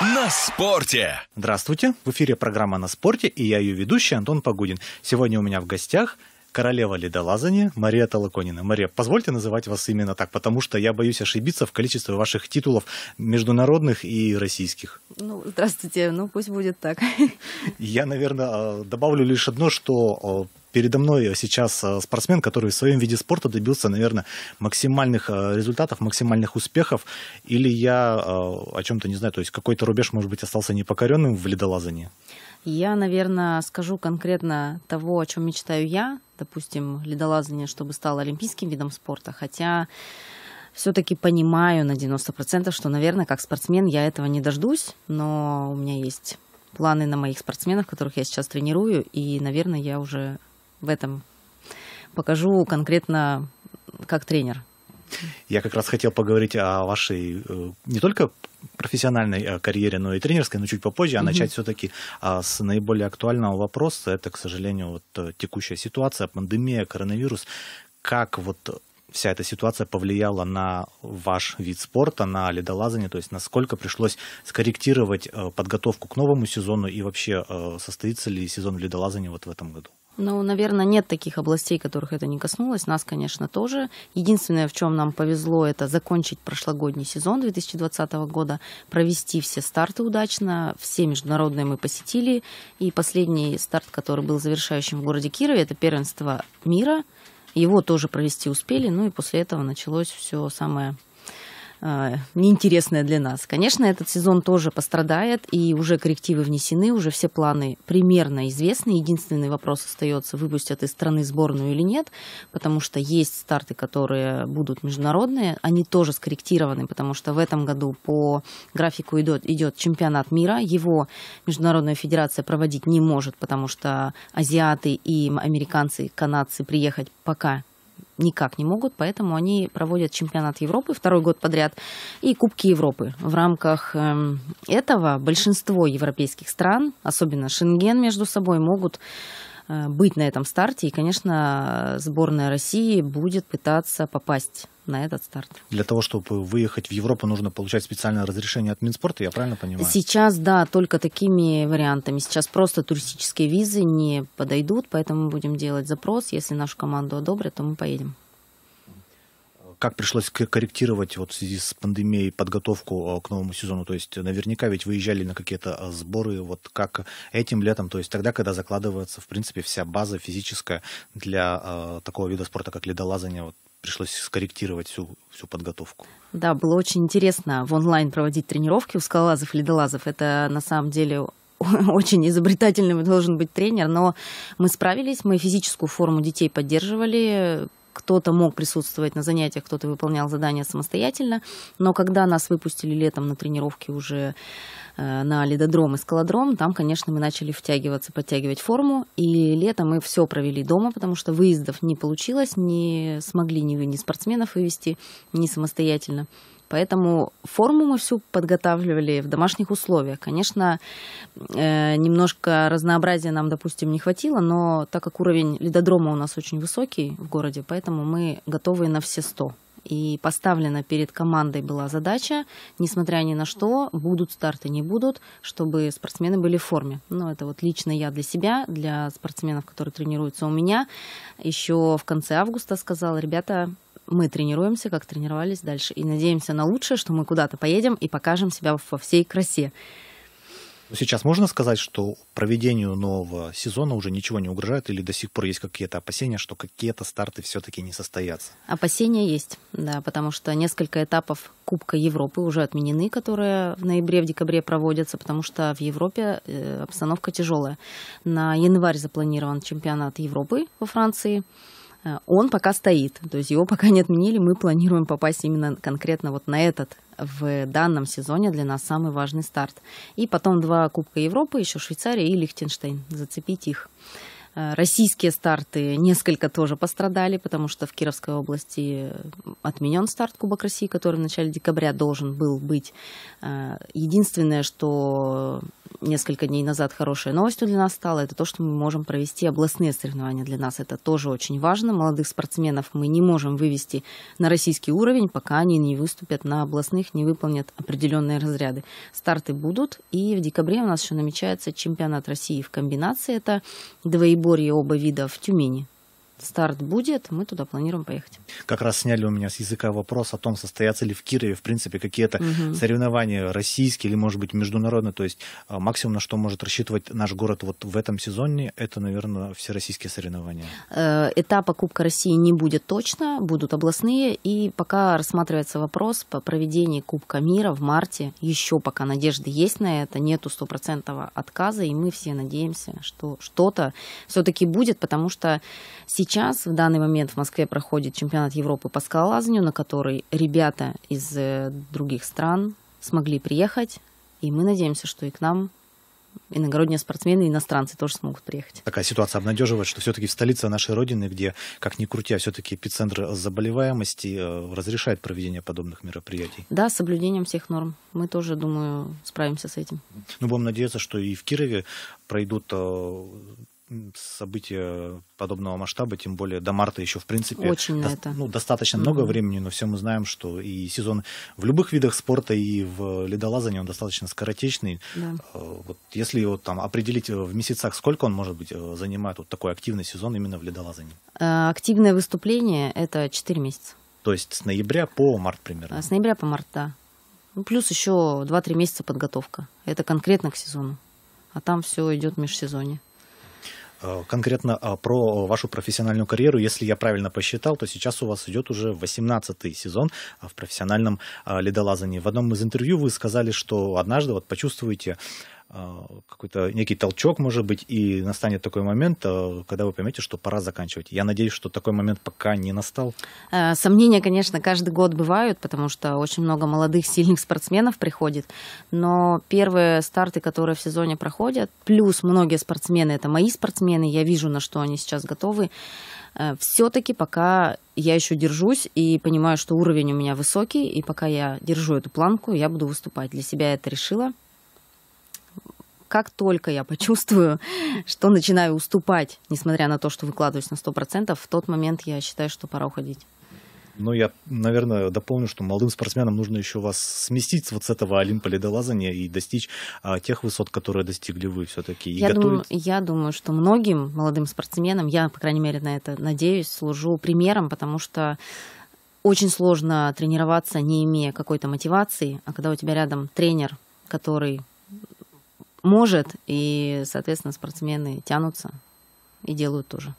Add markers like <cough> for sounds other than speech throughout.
на спорте. Здравствуйте. В эфире программа «На спорте» и я ее ведущий Антон Погудин. Сегодня у меня в гостях королева ледолазания Мария Толоконина. Мария, позвольте называть вас именно так, потому что я боюсь ошибиться в количестве ваших титулов международных и российских. Ну, здравствуйте, ну пусть будет так. Я, наверное, э, добавлю лишь одно, что э, передо мной сейчас э, спортсмен, который в своем виде спорта добился, наверное, максимальных результатов, максимальных успехов, или я о чем-то не знаю, то есть какой-то рубеж, может быть, остался непокоренным в ледолазании? Я, наверное, скажу конкретно того, о чем мечтаю я, допустим, ледолазание, чтобы стало олимпийским видом спорта, хотя все-таки понимаю на 90%, что, наверное, как спортсмен я этого не дождусь, но у меня есть планы на моих спортсменов, которых я сейчас тренирую, и, наверное, я уже в этом покажу конкретно как тренер. Я как раз хотел поговорить о вашей э, не только профессиональной э, карьере, но и тренерской, но чуть попозже, а угу. начать все-таки а, с наиболее актуального вопроса. Это, к сожалению, вот э, текущая ситуация, пандемия, коронавирус. Как вот вся эта ситуация повлияла на ваш вид спорта, на ледолазание, то есть насколько пришлось скорректировать подготовку к новому сезону и вообще состоится ли сезон ледолазания вот в этом году? Ну, наверное, нет таких областей, которых это не коснулось. Нас, конечно, тоже. Единственное, в чем нам повезло, это закончить прошлогодний сезон 2020 года, провести все старты удачно. Все международные мы посетили. И последний старт, который был завершающим в городе Кирове, это первенство мира. Его тоже провести успели. Ну и после этого началось все самое а, неинтересная для нас. Конечно, этот сезон тоже пострадает, и уже коррективы внесены, уже все планы примерно известны. Единственный вопрос остается, выпустят из страны сборную или нет, потому что есть старты, которые будут международные, они тоже скорректированы, потому что в этом году по графику идет, идет чемпионат мира, его Международная Федерация проводить не может, потому что азиаты и американцы, канадцы приехать пока никак не могут, поэтому они проводят чемпионат Европы второй год подряд и Кубки Европы. В рамках эм, этого большинство европейских стран, особенно Шенген между собой, могут Э, быть на этом старте. И, конечно, сборная России будет пытаться попасть на этот старт. Для того, чтобы выехать в Европу, нужно получать специальное разрешение от Минспорта, я правильно понимаю? Сейчас, да, только такими вариантами. Сейчас просто туристические визы не подойдут, поэтому будем делать запрос. Если нашу команду одобрят, то мы поедем как пришлось корректировать вот в связи с пандемией подготовку э, к новому сезону? То есть наверняка ведь выезжали на какие-то э, сборы, вот как этим летом, то есть тогда, когда закладывается, в принципе, вся база физическая для э, такого вида спорта, как ледолазание, вот пришлось скорректировать всю, всю подготовку. Да, было очень интересно в онлайн проводить тренировки у скалолазов и ледолазов. Это на самом деле <laughs> очень изобретательным должен быть тренер, но мы справились, мы физическую форму детей поддерживали, кто-то мог присутствовать на занятиях, кто-то выполнял задания самостоятельно, но когда нас выпустили летом на тренировки уже э, на ледодром и скалодром, там, конечно, мы начали втягиваться, подтягивать форму, и летом мы все провели дома, потому что выездов не получилось, не смогли ни, ни спортсменов вывести, ни самостоятельно. Поэтому форму мы всю подготавливали в домашних условиях. Конечно, э, немножко разнообразия нам, допустим, не хватило, но так как уровень ледодрома у нас очень высокий в городе, поэтому мы готовы на все сто. И поставлена перед командой была задача, несмотря ни на что, будут старты, не будут, чтобы спортсмены были в форме. Но ну, это вот лично я для себя, для спортсменов, которые тренируются у меня. Еще в конце августа сказала, ребята, мы тренируемся, как тренировались дальше, и надеемся на лучшее, что мы куда-то поедем и покажем себя во всей красе. Сейчас можно сказать, что проведению нового сезона уже ничего не угрожает, или до сих пор есть какие-то опасения, что какие-то старты все-таки не состоятся? Опасения есть, да, потому что несколько этапов Кубка Европы уже отменены, которые в ноябре, в декабре проводятся, потому что в Европе э, обстановка тяжелая. На январь запланирован чемпионат Европы во Франции. Э, он пока стоит, то есть его пока не отменили, мы планируем попасть именно конкретно вот на этот в данном сезоне для нас самый важный старт. И потом два Кубка Европы, еще Швейцария и Лихтенштейн, зацепить их. Э, российские старты несколько тоже пострадали, потому что в Кировской области э, отменен старт Кубок России, который в начале декабря должен был быть. Единственное, что несколько дней назад хорошей новостью для нас стало, это то, что мы можем провести областные соревнования для нас. Это тоже очень важно. Молодых спортсменов мы не можем вывести на российский уровень, пока они не выступят на областных, не выполнят определенные разряды. Старты будут, и в декабре у нас еще намечается чемпионат России в комбинации. Это двоеборье оба вида в Тюмени старт будет, мы туда планируем поехать. Как раз сняли у меня с языка вопрос о том, состоятся ли в Кирове, в принципе, какие-то угу. соревнования российские или, может быть, международные. То есть а, максимум, на что может рассчитывать наш город вот в этом сезоне, это, наверное, всероссийские соревнования. Э, этапа Кубка России не будет точно, будут областные. И пока рассматривается вопрос по проведению Кубка мира в марте. Еще пока надежды есть на это, нету стопроцентного отказа, и мы все надеемся, что что-то все-таки будет, потому что сейчас Сейчас, в данный момент в Москве проходит чемпионат Европы по скалолазанию, на который ребята из э, других стран смогли приехать, и мы надеемся, что и к нам иногородние спортсмены, иностранцы тоже смогут приехать. Такая ситуация обнадеживает, что все-таки в столице нашей Родины, где, как ни крути, а все-таки эпицентр заболеваемости, э, разрешает проведение подобных мероприятий. Да, с соблюдением всех норм. Мы тоже, думаю, справимся с этим. Ну, будем надеяться, что и в Кирове пройдут э, события подобного масштаба, тем более до марта еще, в принципе, Очень до, это. Ну, достаточно mm-hmm. много времени, но все мы знаем, что и сезон в любых видах спорта, и в ледолазании он достаточно скоротечный. Да. Э, вот если его там, определить э, в месяцах, сколько он, может быть, э, занимает вот такой активный сезон именно в ледолазании? Активное выступление – это 4 месяца. То есть с ноября по март примерно? С ноября по март, да. Ну, плюс еще 2-3 месяца подготовка. Это конкретно к сезону. А там все идет в межсезонье. Э, конкретно э, про вашу профессиональную карьеру, если я правильно посчитал, то сейчас у вас идет уже 18-й сезон э, в профессиональном ледолазании. В одном из интервью вы сказали, что однажды вот почувствуете а, какой-то некий толчок, может быть, и настанет такой момент, а, когда вы поймете, что пора заканчивать. Я надеюсь, что такой момент пока не настал. Э, сомнения, конечно, каждый год бывают, потому что очень много молодых, сильных спортсменов приходит. Но первые старты, которые в сезоне проходят, плюс многие спортсмены, это мои спортсмены, я вижу, на что они сейчас готовы. Э, Все-таки пока я еще держусь и понимаю, что уровень у меня высокий, и пока я держу эту планку, я буду выступать. Для себя я это решила – как только я почувствую, что начинаю уступать, несмотря на то, что выкладываюсь на 100%, в тот момент я считаю, что пора уходить. Ну, я, наверное, дополню, что молодым спортсменам нужно еще вас сместить вот с этого Олимпа ледолазания и достичь а, тех высот, которые достигли вы все-таки. Я, думаю, я думаю, что многим молодым спортсменам, я, по крайней мере, на это надеюсь, служу примером, потому что очень сложно тренироваться, не имея какой-то мотивации, а когда у тебя рядом тренер, который может, и, соответственно, спортсмены тянутся и делают тоже.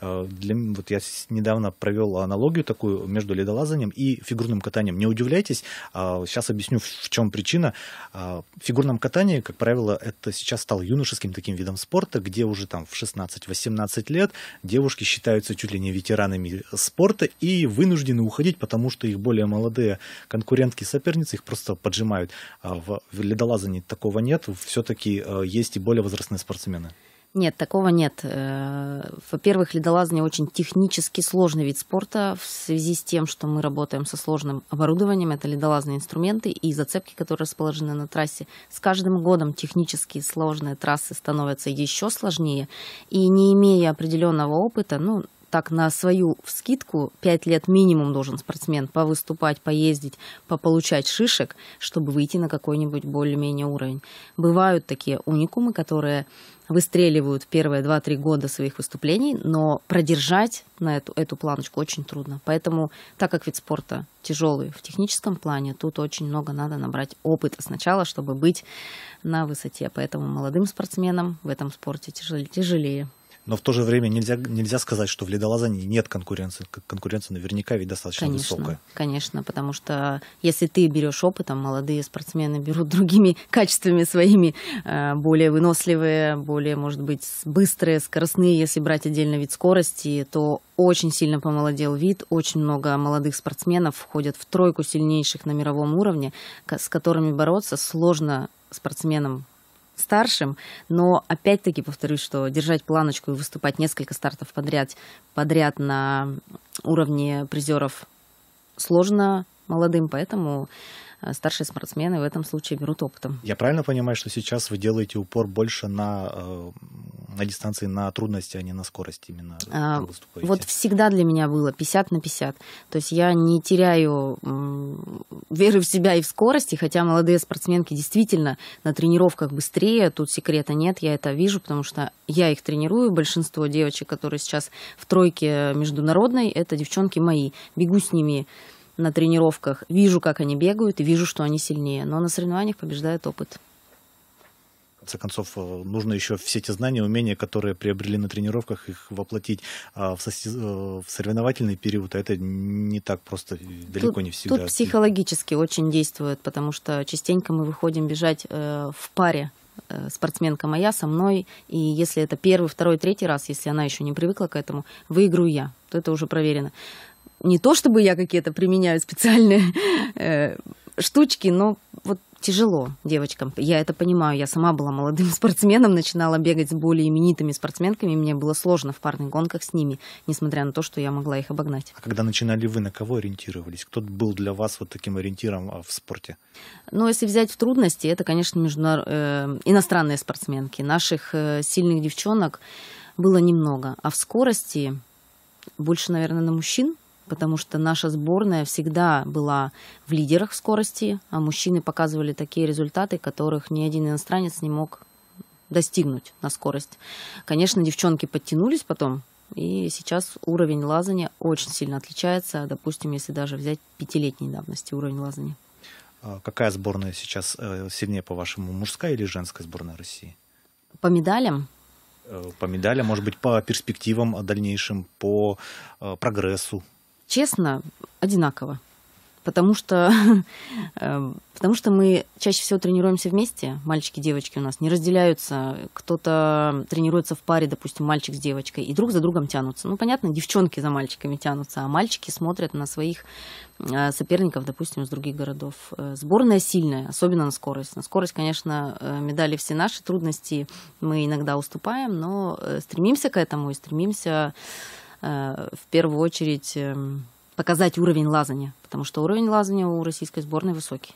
Э, для, вот я недавно провел аналогию такую между ледолазанием и фигурным катанием. Не удивляйтесь, а, сейчас объясню, в чем причина. А, в фигурном катании, как правило, это сейчас стал юношеским таким видом спорта, где уже там в 16-18 лет девушки считаются чуть ли не ветеранами спорта и вынуждены уходить, потому что их более молодые конкурентки соперницы их просто поджимают. А в ледолазании такого нет, все-таки э, есть и более возрастные спортсмены. Нет, такого нет. Э, во-первых, ледолазание очень технически сложный вид спорта в связи с тем, что мы работаем со сложным оборудованием. Это ледолазные инструменты и зацепки, которые расположены на трассе. С каждым годом технически сложные трассы становятся еще сложнее. И не имея определенного опыта, ну, так на свою вскидку 5 лет минимум должен спортсмен повыступать, поездить, пополучать шишек, чтобы выйти на какой-нибудь более-менее уровень. Бывают такие уникумы, которые выстреливают первые 2-3 года своих выступлений, но продержать на эту, эту планочку очень трудно. Поэтому, так как вид спорта тяжелый в техническом плане, тут очень много надо набрать опыта сначала, чтобы быть на высоте. Поэтому молодым спортсменам в этом спорте тяжелее но в то же время нельзя, нельзя сказать, что в ледолазании нет конкуренции. Конкуренция наверняка ведь достаточно конечно, высокая. Конечно, потому что если ты берешь опытом, молодые спортсмены берут <laughs> другими качествами своими, э, более выносливые, более, может быть, быстрые, скоростные. Если брать отдельно вид скорости, то очень сильно помолодел вид, очень много молодых спортсменов входят в тройку сильнейших на мировом уровне, с которыми бороться сложно спортсменам старшим, но опять-таки повторюсь, что держать планочку и выступать несколько стартов подряд, подряд на уровне призеров сложно молодым, поэтому Э, старшие спортсмены в этом случае берут опытом. Я правильно понимаю, что сейчас вы делаете упор больше на, э, на дистанции, на трудности, а не на скорость именно? А, вот всегда для меня было 50 на 50. То есть я не теряю веры в себя и в скорости, хотя молодые спортсменки действительно на тренировках быстрее, тут секрета нет, я это вижу, потому что я их тренирую, большинство девочек, которые сейчас в тройке международной, это девчонки мои. Бегу с ними на тренировках, вижу, как они бегают, и вижу, что они сильнее. Но на соревнованиях побеждает опыт. В конце концов, э, нужно еще все эти знания, умения, которые приобрели на тренировках, их воплотить а в, соси... Э, в соревновательный период, а это не так просто, далеко тут, не всегда. Тут психологически очень действует, потому что частенько мы выходим бежать э, в паре, э, спортсменка моя со мной, и если это первый, второй, третий раз, если она еще не привыкла к этому, выиграю я, то это уже проверено. Не то чтобы я какие-то применяю специальные <laughs> э, штучки, но вот тяжело девочкам. Я это понимаю. Я сама была молодым <laughs> спортсменом, начинала бегать с более именитыми спортсменками, и мне было сложно в парных гонках с ними, несмотря на то, что я могла их обогнать. А когда начинали вы, на кого ориентировались? Кто был для вас вот таким ориентиром а, в спорте? Ну, если взять в трудности, это, конечно, международ... э, иностранные спортсменки. Наших э, сильных девчонок было немного, а в скорости больше, наверное, на мужчин потому что наша сборная всегда была в лидерах в скорости, а мужчины показывали такие результаты, которых ни один иностранец не мог достигнуть на скорость. Конечно, девчонки подтянулись потом, и сейчас уровень лазания очень сильно отличается, допустим, если даже взять пятилетней давности уровень лазания. А какая сборная сейчас э, сильнее, по-вашему, мужская или женская сборная России? По медалям? Э, по медалям, может быть, по перспективам дальнейшим, по э, прогрессу? честно, одинаково. Потому что, <laughs> э, потому что мы чаще всего тренируемся вместе, мальчики и девочки у нас не разделяются, кто-то тренируется в паре, допустим, мальчик с девочкой, и друг за другом тянутся. Ну, понятно, девчонки за мальчиками тянутся, а мальчики смотрят на своих э, соперников, допустим, из других городов. Э, сборная сильная, особенно на скорость. На скорость, конечно, медали все наши, трудности мы иногда уступаем, но стремимся к этому и стремимся Э, в первую очередь э, показать уровень лазания, потому что уровень лазания у российской сборной высокий.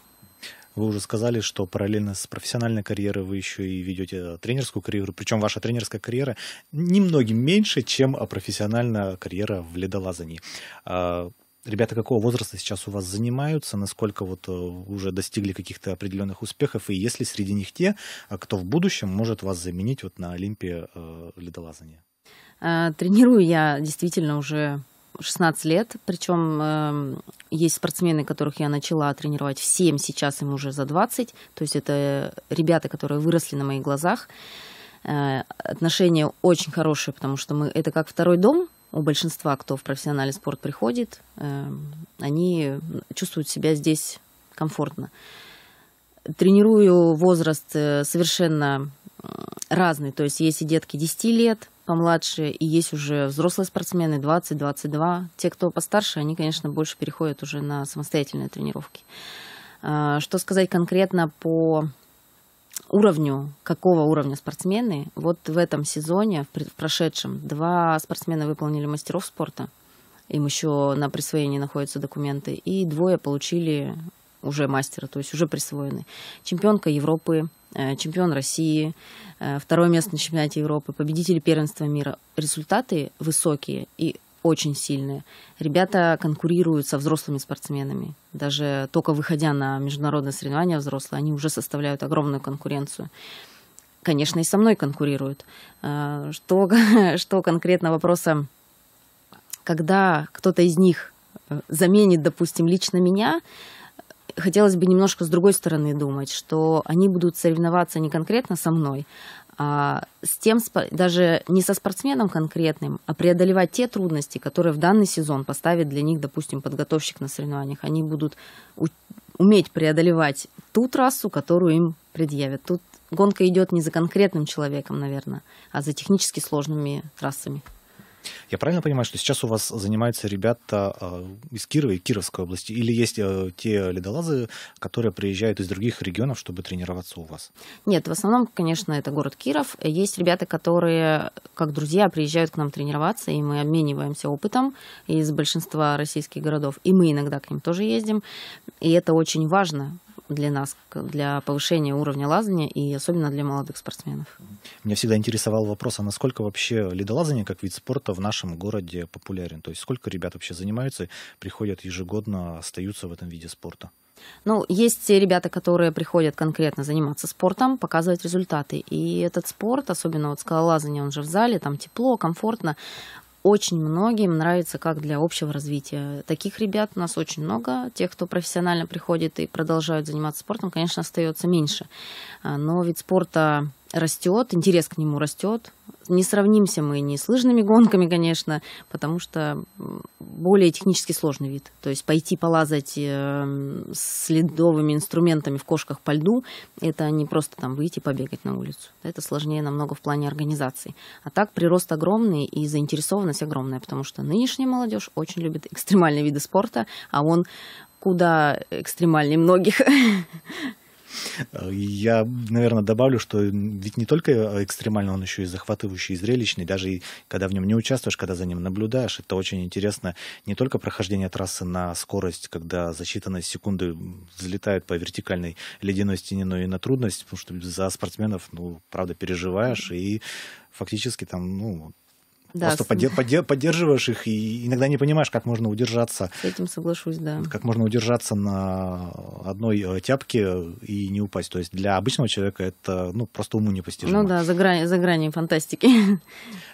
Вы уже сказали, что параллельно с профессиональной карьерой вы еще и ведете тренерскую карьеру, причем ваша тренерская карьера немногим меньше, чем профессиональная карьера в ледолазании. А, ребята какого возраста сейчас у вас занимаются, насколько вот э, уже достигли каких-то определенных успехов, и есть ли среди них те, а, кто в будущем может вас заменить вот на Олимпе ледолазания? Э, тренирую я действительно уже 16 лет, причем э, есть спортсмены, которых я начала тренировать в 7, сейчас им уже за 20, то есть это ребята, которые выросли на моих глазах. Э, отношения очень хорошие, потому что мы это как второй дом у большинства, кто в профессиональный спорт приходит, э, они чувствуют себя здесь комфортно. Тренирую возраст э, совершенно э, разный, то есть есть и детки 10 лет, помладше, и есть уже взрослые спортсмены 20-22. Те, кто постарше, они, конечно, больше переходят уже на самостоятельные тренировки. А, что сказать конкретно по уровню, какого уровня спортсмены, вот в этом сезоне, в прошедшем, два спортсмена выполнили мастеров спорта, им еще на присвоении находятся документы, и двое получили уже мастера, то есть уже присвоены. Чемпионка Европы Э, чемпион России, э, второе место на чемпионате Европы, победители первенства мира. Результаты высокие и очень сильные. Ребята конкурируют со взрослыми спортсменами. Даже только выходя на международные соревнования взрослые, они уже составляют огромную конкуренцию. Конечно, и со мной конкурируют. Э, что, <laughs> что конкретно вопроса, когда кто-то из них заменит, допустим, лично меня, хотелось бы немножко с другой стороны думать, что они будут соревноваться не конкретно со мной, а с тем, даже не со спортсменом конкретным, а преодолевать те трудности, которые в данный сезон поставит для них, допустим, подготовщик на соревнованиях. Они будут уметь преодолевать ту трассу, которую им предъявят. Тут гонка идет не за конкретным человеком, наверное, а за технически сложными трассами. Я правильно понимаю, что сейчас у вас занимаются ребята а, из Кирова и Кировской области? Или есть а, те ледолазы, которые приезжают из других регионов, чтобы тренироваться у вас? Нет, в основном, конечно, это город Киров. Есть ребята, которые, как друзья, приезжают к нам тренироваться, и мы обмениваемся опытом из большинства российских городов. И мы иногда к ним тоже ездим. И это очень важно, для нас, для повышения уровня лазания и особенно для молодых спортсменов. Меня всегда интересовал вопрос, а насколько вообще ледолазание как вид спорта в нашем городе популярен? То есть сколько ребят вообще занимаются, приходят ежегодно, остаются в этом виде спорта? Ну, есть те ребята, которые приходят конкретно заниматься спортом, показывать результаты. И этот спорт, особенно вот скалолазание, он же в зале, там тепло, комфортно, очень многим нравится как для общего развития. Таких ребят у нас очень много. Тех, кто профессионально приходит и продолжают заниматься спортом, конечно, остается меньше. А, но вид спорта растет, интерес к нему растет. Не сравнимся мы ни с лыжными гонками, конечно, потому что более технически сложный вид. То есть пойти полазать эм, с ледовыми инструментами в кошках по льду, это не просто там выйти побегать на улицу. Это сложнее намного в плане организации. А так прирост огромный и заинтересованность огромная, потому что нынешняя молодежь очень любит экстремальные виды спорта, а он куда экстремальнее многих. <laughs> Э, я, наверное, добавлю, что ведь не только э, экстремальный, он еще и захватывающий, и зрелищный. Даже и когда в нем не участвуешь, когда за ним наблюдаешь, это очень интересно. Не только прохождение трассы на скорость, когда за считанные секунды взлетают по вертикальной ледяной стене, но и на трудность, потому что за спортсменов, ну, правда, переживаешь и фактически там, ну, да, Просто с... подер, подер, поддерживаешь их и иногда не понимаешь, как можно удержаться. С этим соглашусь, да. Как можно удержаться на одной э, тяпке и не упасть. То есть для обычного человека это ну, просто уму непостижимо. Ну да, за, грани, за грани фантастики.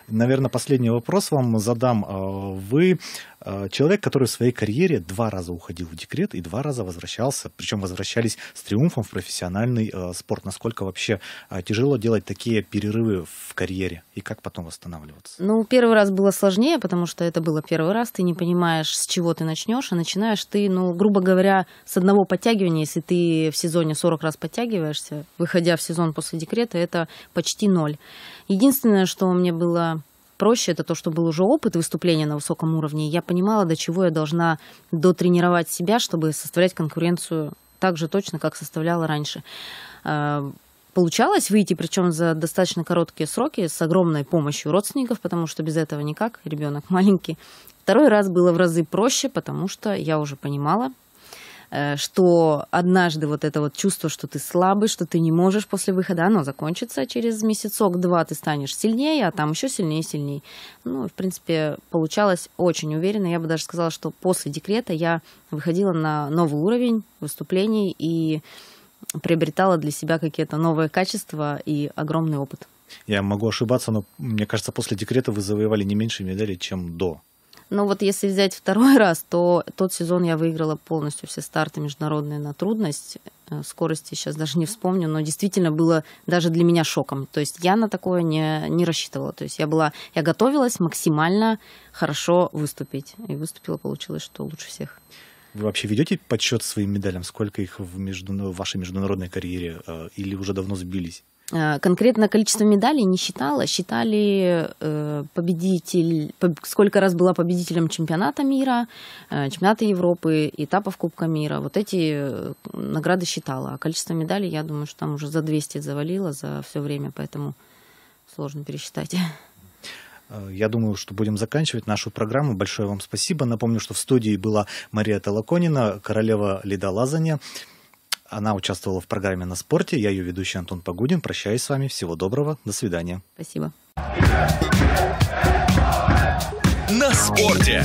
Наверное, последний вопрос вам задам. А, вы а, человек, который в своей карьере два раза уходил в декрет и два раза возвращался, причем возвращались с триумфом в профессиональный э, спорт. Насколько вообще э, тяжело делать такие перерывы в карьере и как потом восстанавливаться? Ну, первый раз было сложнее, потому что это было первый раз, ты не понимаешь, с чего ты начнешь, а начинаешь ты, ну, грубо говоря, с одного подтягивания, если ты в сезоне 40 раз подтягиваешься, выходя в сезон после декрета, это почти ноль. Единственное, что мне было проще, это то, что был уже опыт выступления на высоком уровне. Я понимала, до чего я должна дотренировать себя, чтобы составлять конкуренцию так же точно, как составляла раньше. А, получалось выйти, причем за достаточно короткие сроки, с огромной помощью родственников, потому что без этого никак, ребенок маленький. Второй раз было в разы проще, потому что я уже понимала, Э, что однажды вот это вот чувство, что ты слабый, что ты не можешь после выхода, оно закончится через месяцок-два, ты станешь сильнее, а там еще сильнее и сильнее. Ну, в принципе, получалось очень уверенно. Я бы даже сказала, что после декрета я выходила на новый уровень выступлений и приобретала для себя какие-то новые качества и огромный опыт. Я могу ошибаться, но мне кажется, после декрета вы завоевали не меньше медалей, чем до. Но вот если взять второй <laughs> раз, то тот сезон я выиграла полностью все старты международные на трудность. Э, скорости сейчас даже не вспомню, но действительно было даже для меня шоком. То есть я на такое не, не рассчитывала. То есть я была, я готовилась максимально хорошо выступить. И выступила, получилось, что лучше всех. Вы вообще ведете подсчет своим медалям? Сколько их в, между... в вашей международной карьере? Э, или уже давно сбились? Э, конкретно количество медалей не считала, считали э, победитель, сколько раз была победителем чемпионата мира, э, чемпионата Европы, этапов Кубка мира. Вот эти награды считала. А количество медалей, я думаю, что там уже за 200 завалило за все время, поэтому сложно пересчитать. Я думаю, что будем заканчивать нашу программу. Большое вам спасибо. Напомню, что в студии была Мария Толоконина, королева ледолазания. Она участвовала в программе «На спорте». Я ее ведущий Антон Погудин. Прощаюсь с вами. Всего доброго. До свидания. Спасибо. На спорте.